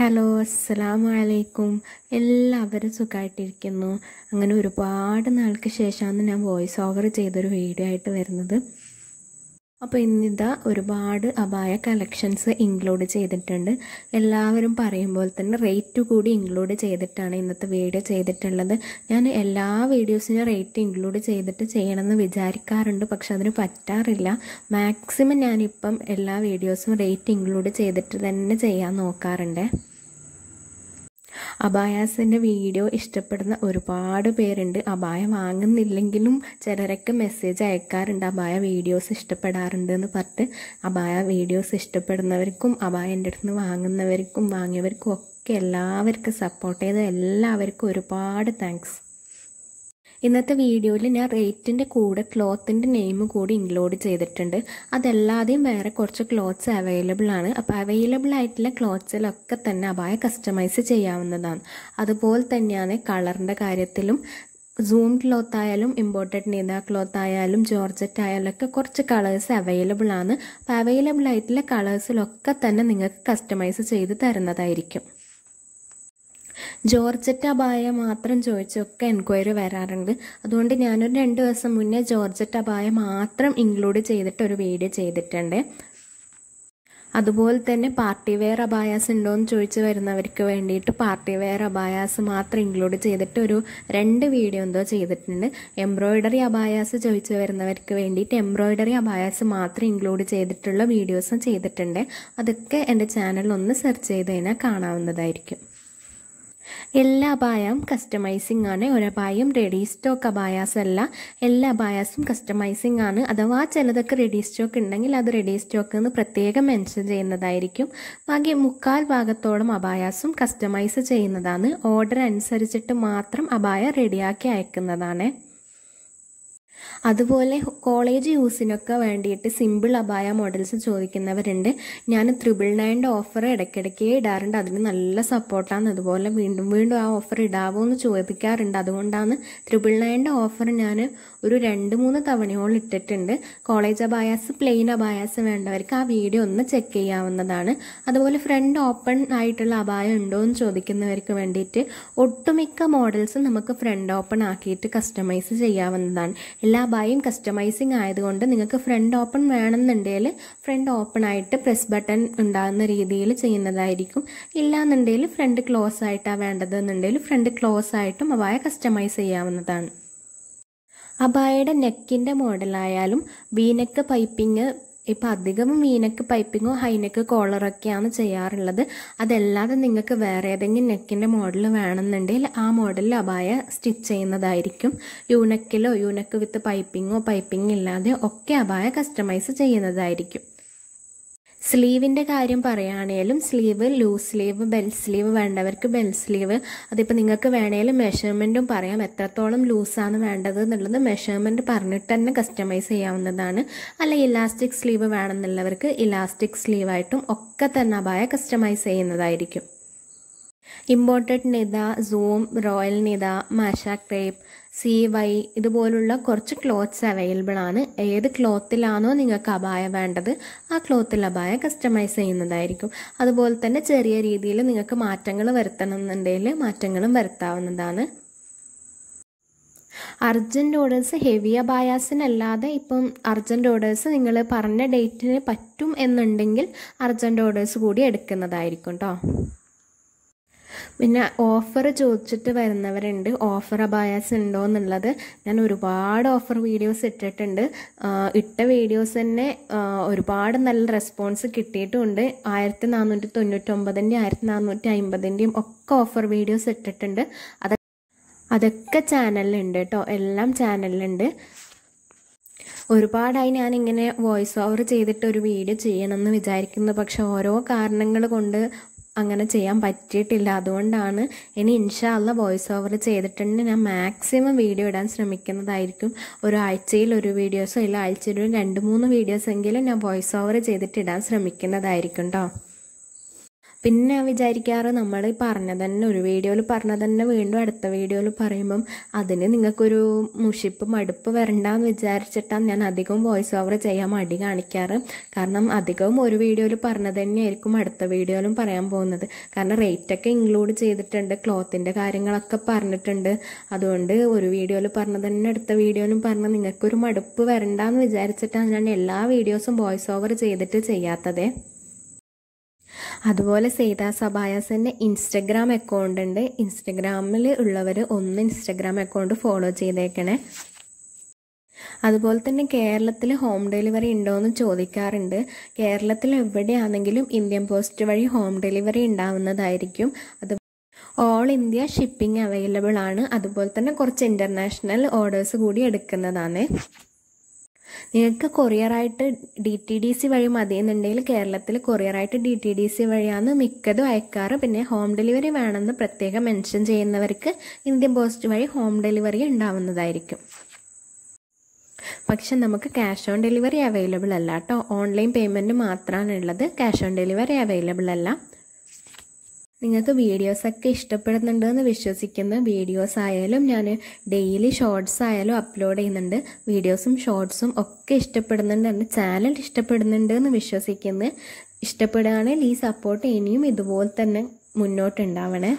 hello അസ്സാം വലൈക്കും എല്ലാവരും സുഖമായിട്ടിരിക്കുന്നു അങ്ങനെ ഒരുപാട് നാൾക്ക് ശേഷമാണ് ഞാൻ വോയിസ് ഓവർ ചെയ്തൊരു വീഡിയോ ആയിട്ട് വരുന്നത് അപ്പോൾ ഇന്നിതാ ഒരുപാട് അപായ കളക്ഷൻസ് ഇൻക്ലൂഡ് ചെയ്തിട്ടുണ്ട് എല്ലാവരും പറയുമ്പോൾ തന്നെ റേറ്റ് കൂടി ഇൻക്ലൂഡ് ചെയ്തിട്ടാണ് ഇന്നത്തെ വീഡിയോ ചെയ്തിട്ടുള്ളത് ഞാൻ എല്ലാ വീഡിയോസിനും റേറ്റ് ഇൻക്ലൂഡ് ചെയ്തിട്ട് ചെയ്യണമെന്ന് വിചാരിക്കാറുണ്ട് പക്ഷെ അതിന് പറ്റാറില്ല മാക്സിമം ഞാനിപ്പം എല്ലാ വീഡിയോസും റേറ്റ് ഇൻക്ലൂഡ് ചെയ്തിട്ട് തന്നെ ചെയ്യാൻ നോക്കാറുണ്ട് അബായാസിൻ്റെ വീഡിയോ ഇഷ്ടപ്പെടുന്ന ഒരുപാട് പേരുണ്ട് അബായ വാങ്ങുന്നില്ലെങ്കിലും ചിലരൊക്കെ മെസ്സേജ് അയക്കാറുണ്ട് അബായ വീഡിയോസ് ഇഷ്ടപ്പെടാറുണ്ട് എന്ന് പറഞ്ഞ് അബായ വീഡിയോസ് ഇഷ്ടപ്പെടുന്നവർക്കും അബായ എൻ്റെ അടുത്ത് നിന്ന് വാങ്ങുന്നവർക്കും വാങ്ങിയവർക്കും ഒക്കെ എല്ലാവർക്കും സപ്പോർട്ട് ചെയ്ത എല്ലാവർക്കും ഒരുപാട് താങ്ക്സ് ഇന്നത്തെ വീഡിയോയിൽ ഞാൻ റേറ്റിൻ്റെ കൂടെ ക്ലോത്തിൻ്റെ നെയിം കൂടി ഇൻക്ലൂഡ് ചെയ്തിട്ടുണ്ട് അതല്ലാതെയും വേറെ കുറച്ച് ക്ലോത്ത്സ് അവൈലബിൾ ആണ് അപ്പോൾ അവൈലബിൾ ആയിട്ടുള്ള ക്ലോത്ത്സിലൊക്കെ തന്നെ അപായ കസ്റ്റമൈസ് ചെയ്യാവുന്നതാണ് അതുപോലെ തന്നെയാണ് കളറിൻ്റെ കാര്യത്തിലും സൂം ക്ലോത്ത് ആയാലും ഇമ്പോർട്ടൻ്റ് നീത ക്ലോത്ത് ആയാലും ജോർജറ്റ് ആയാലും ഒക്കെ കുറച്ച് കളേഴ്സ് അവൈലബിൾ ആണ് അപ്പോൾ അവൈലബിൾ ആയിട്ടുള്ള കളേഴ്സിലൊക്കെ തന്നെ നിങ്ങൾക്ക് കസ്റ്റമൈസ് ചെയ്ത് തരുന്നതായിരിക്കും ജോർജറ്റ അബായ മാത്രം ചോദിച്ചൊക്കെ എൻക്വയറി വരാറുണ്ട് അതുകൊണ്ട് ഞാനൊരു രണ്ട് ദിവസം മുന്നേ ജോർജറ്റ് അബായ മാത്രം ഇൻക്ലൂഡ് ചെയ്തിട്ട് ഒരു വീഡിയോ ചെയ്തിട്ടുണ്ട് അതുപോലെ തന്നെ പാർട്ടി വെയർ അബായാസ് ഉണ്ടോ എന്ന് ചോദിച്ച് വരുന്നവർക്ക് വേണ്ടിയിട്ട് പാർട്ടി വെയർ അബായാസ് മാത്രം ഇൻക്ലൂഡ് ചെയ്തിട്ട് ഒരു രണ്ട് വീഡിയോ എന്തോ ചെയ്തിട്ടുണ്ട് എംബ്രോയ്ഡറി അബായാസ് ചോദിച്ച് വരുന്നവർക്ക് വേണ്ടിയിട്ട് എംബ്രോയ്ഡറി അബായാസ് മാത്രം ഇൻക്ലൂഡ് ചെയ്തിട്ടുള്ള വീഡിയോസും ചെയ്തിട്ടുണ്ട് അതൊക്കെ എൻ്റെ ചാനലിൽ ഒന്ന് സെർച്ച് ചെയ്ത് കഴിഞ്ഞാൽ കാണാവുന്നതായിരിക്കും എല്ലാ അബായം കസ്റ്റമൈസിംഗ് ആണ് ഒരബായം റെഡി സ്റ്റോക്ക് അബായാസ് അല്ല എല്ലാ അബായാസും കസ്റ്റമൈസിംഗ് ആണ് അഥവാ ചിലതൊക്കെ റെഡി സ്റ്റോക്ക് ഉണ്ടെങ്കിൽ അത് റെഡി സ്റ്റോക്ക് എന്ന് പ്രത്യേകം മെൻഷൻ ചെയ്യുന്നതായിരിക്കും ബാക്കി മുക്കാൽ ഭാഗത്തോളം അബായാസും കസ്റ്റമൈസ് ചെയ്യുന്നതാണ് ഓർഡർ അനുസരിച്ചിട്ട് മാത്രം അബായ റെഡിയാക്കി അയക്കുന്നതാണ് അതുപോലെ കോളേജ് യൂസിനൊക്കെ വേണ്ടിയിട്ട് സിമ്പിൾ അബായ മോഡൽസ് ചോദിക്കുന്നവരുണ്ട് ഞാൻ ത്രിബിൾ നയൻ്റെ ഓഫർ ഇടയ്ക്കിടയ്ക്ക് ഇടാറുണ്ട് അതിന് നല്ല സപ്പോർട്ടാണ് അതുപോലെ വീണ്ടും വീണ്ടും ആ ഓഫർ ഇടാവോ എന്ന് ചോദിക്കാറുണ്ട് അതുകൊണ്ടാണ് ത്രിബിൾ നയൻ്റെ ഓഫർ ഞാൻ ഒരു രണ്ട് മൂന്ന് തവണയോളം ഇട്ടിട്ടുണ്ട് കോളേജ് അബായാസ് പ്ലെയിൻ അബായാസ് വേണ്ടവർക്ക് ആ വീഡിയോ ഒന്ന് ചെക്ക് ചെയ്യാവുന്നതാണ് അതുപോലെ ഫ്രണ്ട് ഓപ്പൺ ആയിട്ടുള്ള അപായം ഉണ്ടോ എന്ന് ചോദിക്കുന്നവർക്ക് വേണ്ടിയിട്ട് ഒട്ടുമിക്ക മോഡൽസും നമുക്ക് ഫ്രണ്ട് ഓപ്പൺ ആക്കിയിട്ട് കസ്റ്റമൈസ് ചെയ്യാവുന്നതാണ് എല്ലാ ബായും കസ്റ്റമൈസിങ് ആയതുകൊണ്ട് നിങ്ങൾക്ക് ഫ്രണ്ട് ഓപ്പൺ വേണമെന്നുണ്ടെങ്കിൽ ഫ്രണ്ട് ഓപ്പൺ ആയിട്ട് പ്രസ് ബട്ടൺ ഉണ്ടാകുന്ന രീതിയിൽ ചെയ്യുന്നതായിരിക്കും എന്നുണ്ടെങ്കിൽ ഫ്രണ്ട് ക്ലോസ് ആയിട്ടാണ് വേണ്ടതെന്നുണ്ടെങ്കിൽ ഫ്രണ്ട് ക്ലോസ് ആയിട്ടും അവായ കസ്റ്റമൈസ് ചെയ്യാവുന്നതാണ് അബായയുടെ നെക്കിൻ്റെ മോഡലായാലും വീനക്ക് പൈപ്പിങ് ഇപ്പം അധികം വീനക്ക് പൈപ്പിങ്ങോ ഹൈനക്ക് കോളറൊക്കെയാണ് ചെയ്യാറുള്ളത് അതല്ലാതെ നിങ്ങൾക്ക് വേറെ ഏതെങ്കിലും നെക്കിൻ്റെ മോഡൽ വേണമെന്നുണ്ടെങ്കിൽ ആ മോഡലിൽ അബായ സ്റ്റിച്ച് ചെയ്യുന്നതായിരിക്കും യൂനക്കിലോ യൂനക്ക് വിത്ത് പൈപ്പിങ്ങോ പൈപ്പിംഗ് ഇല്ലാതെ ഒക്കെ അബായ കസ്റ്റമൈസ് ചെയ്യുന്നതായിരിക്കും സ്ലീവിൻ്റെ കാര്യം പറയുകയാണെങ്കിലും sleeve loose sleeve bell sleeve വേണ്ടവർക്ക് ബെൽ സ്ലീവ് അതിപ്പോൾ നിങ്ങൾക്ക് വേണമെങ്കിലും മെഷർമെൻറ്റും പറയാം എത്രത്തോളം ലൂസാണ് വേണ്ടത് എന്നുള്ളത് മെഷർമെൻറ്റ് പറഞ്ഞിട്ട് തന്നെ കസ്റ്റമൈസ് ചെയ്യാവുന്നതാണ് അല്ല ഇലാസ്റ്റിക് സ്ലീവ് വേണമെന്നുള്ളവർക്ക് ഇലാസ്റ്റിക് സ്ലീവായിട്ടും ഒക്കെ തന്നെ അപായ കസ്റ്റമൈസ് ചെയ്യുന്നതായിരിക്കും ഇമ്പോർട്ടഡ് നിത സൂം റോയൽ നിത മാഷ ക്രേപ്പ് സി വൈ ഇതുപോലുള്ള കുറച്ച് ക്ലോത്ത്സ് അവൈലബിൾ ആണ് ഏത് ക്ലോത്തിലാണോ നിങ്ങൾക്ക് അബായ വേണ്ടത് ആ ക്ലോത്തിൽ അബായ കസ്റ്റമൈസ് ചെയ്യുന്നതായിരിക്കും അതുപോലെ തന്നെ ചെറിയ രീതിയിൽ നിങ്ങൾക്ക് മാറ്റങ്ങൾ വരുത്തണം എന്നുണ്ടെങ്കിൽ മാറ്റങ്ങളും വരുത്താവുന്നതാണ് അർജൻറ്റ് ഓർഡേഴ്സ് ഹെവിയ അബായാസിനല്ലാതെ ഇപ്പം അർജൻറ്റ് ഓർഡേഴ്സ് നിങ്ങൾ പറഞ്ഞ ഡേറ്റിന് പറ്റും എന്നുണ്ടെങ്കിൽ അർജൻറ്റ് ഓർഡേഴ്സ് കൂടി എടുക്കുന്നതായിരിക്കും കേട്ടോ പിന്നെ ഓഫർ ചോദിച്ചിട്ട് വരുന്നവരുണ്ട് ഓഫർ അബായാസ് ഉണ്ടോ എന്നുള്ളത് ഞാൻ ഒരുപാട് ഓഫർ വീഡിയോസ് ഇട്ടിട്ടുണ്ട് ഇട്ട വീഡിയോസ് തന്നെ ഒരുപാട് നല്ല റെസ്പോൺസ് കിട്ടിയിട്ടുമുണ്ട് ആയിരത്തി നാനൂറ്റി തൊണ്ണൂറ്റൊമ്പതിൻ്റെയും ആയിരത്തി നാനൂറ്റി അമ്പതിൻ്റെയും ഒക്കെ ഓഫർ വീഡിയോസ് ഇട്ടിട്ടുണ്ട് അത് അതൊക്കെ ചാനലിലുണ്ട് കേട്ടോ എല്ലാം ചാനലിലുണ്ട് ഒരുപാടായി ഞാൻ ഇങ്ങനെ വോയിസ് ഓവർ ചെയ്തിട്ട് ഒരു വീഡിയോ ചെയ്യണമെന്ന് വിചാരിക്കുന്നു പക്ഷെ ഓരോ കാരണങ്ങൾ കൊണ്ട് അങ്ങനെ ചെയ്യാൻ പറ്റിയിട്ടില്ല അതുകൊണ്ടാണ് ഇനി ഇൻഷാല്ല വോയിസ് ഓവർ ചെയ്തിട്ടുണ്ടെങ്കിൽ ഞാൻ മാക്സിമം വീഡിയോ ഇടാൻ ശ്രമിക്കുന്നതായിരിക്കും ഒരാഴ്ചയിൽ ഒരു വീഡിയോസോ ഇല്ല ആഴ്ചയിൽ ഒരു രണ്ട് മൂന്ന് വീഡിയോസ് എങ്കിലും ഞാൻ വോയിസ് ഓവർ ചെയ്തിട്ട് ഇടാൻ ശ്രമിക്കുന്നതായിരിക്കും കേട്ടോ പിന്നെ വിചാരിക്കാറ് നമ്മൾ പറഞ്ഞ തന്നെ ഒരു വീഡിയോയിൽ പറഞ്ഞ തന്നെ വീണ്ടും അടുത്ത വീഡിയോയിൽ പറയുമ്പം അതിന് നിങ്ങൾക്കൊരു മുഷിപ്പ് മടുപ്പ് വരണ്ട എന്ന് വിചാരിച്ചിട്ടാണ് ഞാൻ അധികവും വോയിസ് ഓവർ ചെയ്യാൻ മടി കാണിക്കാറ് കാരണം അധികവും ഒരു വീഡിയോയിൽ പറഞ്ഞത് തന്നെയായിരിക്കും അടുത്ത വീഡിയോയിലും പറയാൻ പോകുന്നത് കാരണം റേറ്റൊക്കെ ഇൻക്ലൂഡ് ചെയ്തിട്ടുണ്ട് ക്ലോത്തിൻ്റെ കാര്യങ്ങളൊക്കെ പറഞ്ഞിട്ടുണ്ട് അതുകൊണ്ട് ഒരു വീഡിയോയിൽ പറഞ്ഞത് തന്നെ അടുത്ത വീഡിയോയിലും പറഞ്ഞ് നിങ്ങൾക്കൊരു മടുപ്പ് വരണ്ട എന്ന് വിചാരിച്ചിട്ടാണ് ഞാൻ എല്ലാ വീഡിയോസും വോയിസ് ഓവർ ചെയ്തിട്ട് ചെയ്യാത്തതേ അതുപോലെ സേതാ സബായാസിൻ്റെ ഇൻസ്റ്റഗ്രാം അക്കൗണ്ട് ഉണ്ട് ഇൻസ്റ്റഗ്രാമിൽ ഉള്ളവർ ഒന്ന് ഇൻസ്റ്റഗ്രാം അക്കൗണ്ട് ഫോളോ ചെയ്തേക്കണേ അതുപോലെ തന്നെ കേരളത്തിൽ ഹോം ഡെലിവറി ഉണ്ടോ എന്ന് ചോദിക്കാറുണ്ട് കേരളത്തിൽ എവിടെയാണെങ്കിലും ഇന്ത്യൻ പോസ്റ്റ് വഴി ഹോം ഡെലിവറി ഉണ്ടാവുന്നതായിരിക്കും അത് ഓൾ ഇന്ത്യ ഷിപ്പിംഗ് അവൈലബിൾ ആണ് അതുപോലെ തന്നെ കുറച്ച് ഇൻ്റർനാഷണൽ ഓർഡേഴ്സ് കൂടി എടുക്കുന്നതാണ് നിങ്ങൾക്ക് കൊറിയറായിട്ട് ഡി ടി ഡി സി വഴി മതിയെന്നുണ്ടെങ്കിൽ കേരളത്തിൽ കൊറിയറായിട്ട് ഡി ടി ഡി സി വഴിയാണ് മിക്കതും അയക്കാറ് പിന്നെ ഹോം ഡെലിവറി വേണമെന്ന് പ്രത്യേകം മെൻഷൻ ചെയ്യുന്നവർക്ക് ഇന്ത്യൻ പോസ്റ്റ് വഴി ഹോം ഡെലിവറി ഉണ്ടാവുന്നതായിരിക്കും പക്ഷെ നമുക്ക് ക്യാഷ് ഓൺ ഡെലിവറി അവൈലബിൾ അല്ല കേട്ടോ ഓൺലൈൻ പേയ്മെൻറ്റ് മാത്രമാണ് ഉള്ളത് ക്യാഷ് ഓൺ ഡെലിവറി അവൈലബിൾ അല്ല നിങ്ങൾക്ക് വീഡിയോസൊക്കെ ഇഷ്ടപ്പെടുന്നുണ്ട് എന്ന് വിശ്വസിക്കുന്നു വീഡിയോസ് ആയാലും ഞാൻ ഡെയിലി ഷോർട്സ് ആയാലും അപ്ലോഡ് ചെയ്യുന്നുണ്ട് വീഡിയോസും ഷോർട്സും ഒക്കെ ഇഷ്ടപ്പെടുന്നുണ്ട് എൻ്റെ ചാനൽ ഇഷ്ടപ്പെടുന്നുണ്ട് എന്ന് വിശ്വസിക്കുന്നു ഇഷ്ടപ്പെടുകയാണെങ്കിൽ ഈ സപ്പോർട്ട് ഇനിയും ഇതുപോലെ തന്നെ മുന്നോട്ടുണ്ടാവണേ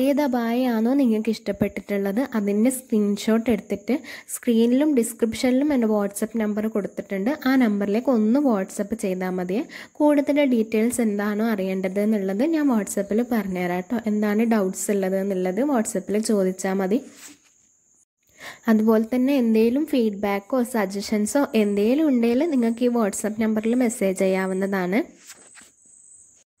ഏത് അബായയാണോ നിങ്ങൾക്ക് ഇഷ്ടപ്പെട്ടിട്ടുള്ളത് അതിൻ്റെ സ്ക്രീൻഷോട്ട് എടുത്തിട്ട് സ്ക്രീനിലും ഡിസ്ക്രിപ്ഷനിലും എൻ്റെ വാട്സപ്പ് നമ്പർ കൊടുത്തിട്ടുണ്ട് ആ നമ്പറിലേക്ക് ഒന്ന് വാട്സപ്പ് ചെയ്താൽ മതി കൂടുതൽ ഡീറ്റെയിൽസ് എന്താണോ അറിയേണ്ടത് എന്നുള്ളത് ഞാൻ വാട്സപ്പിൽ പറഞ്ഞുതരാം കേട്ടോ എന്താണ് ഡൗട്ട്സ് ഉള്ളത് എന്നുള്ളത് വാട്സപ്പിൽ ചോദിച്ചാൽ മതി അതുപോലെ തന്നെ എന്തെങ്കിലും ഫീഡ്ബാക്കോ സജഷൻസോ എന്തെങ്കിലും ഉണ്ടെങ്കിൽ നിങ്ങൾക്ക് ഈ വാട്സപ്പ് നമ്പറിൽ മെസ്സേജ് ചെയ്യാവുന്നതാണ്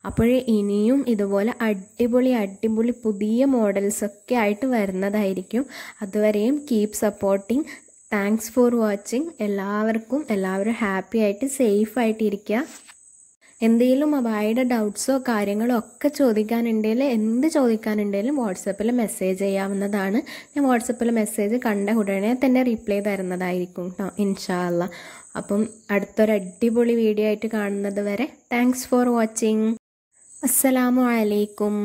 അപ്പോഴേ ഇനിയും ഇതുപോലെ അടിപൊളി അടിപൊളി പുതിയ മോഡൽസൊക്കെ ആയിട്ട് വരുന്നതായിരിക്കും അതുവരെയും keep supporting thanks for watching എല്ലാവർക്കും എല്ലാവരും ഹാപ്പി ആയിട്ട് സേഫ് ആയിട്ട് എന്തെങ്കിലും അബായുടെ ഡൗട്ട്സോ കാര്യങ്ങളോ ഒക്കെ ചോദിക്കാനുണ്ടെങ്കിൽ എന്ത് ചോദിക്കാനുണ്ടെങ്കിലും വാട്സപ്പിൽ മെസ്സേജ് ചെയ്യാവുന്നതാണ് ഞാൻ വാട്സപ്പിൽ മെസ്സേജ് കണ്ട ഉടനെ തന്നെ റിപ്ലൈ തരുന്നതായിരിക്കും കേട്ടോ ഇൻഷാല്ല അപ്പം അടുത്തൊരു അടിപൊളി വീഡിയോ ആയിട്ട് കാണുന്നത് വരെ താങ്ക്സ് ഫോർ വാച്ചിങ് അസ്സലാമു അലൈക്കും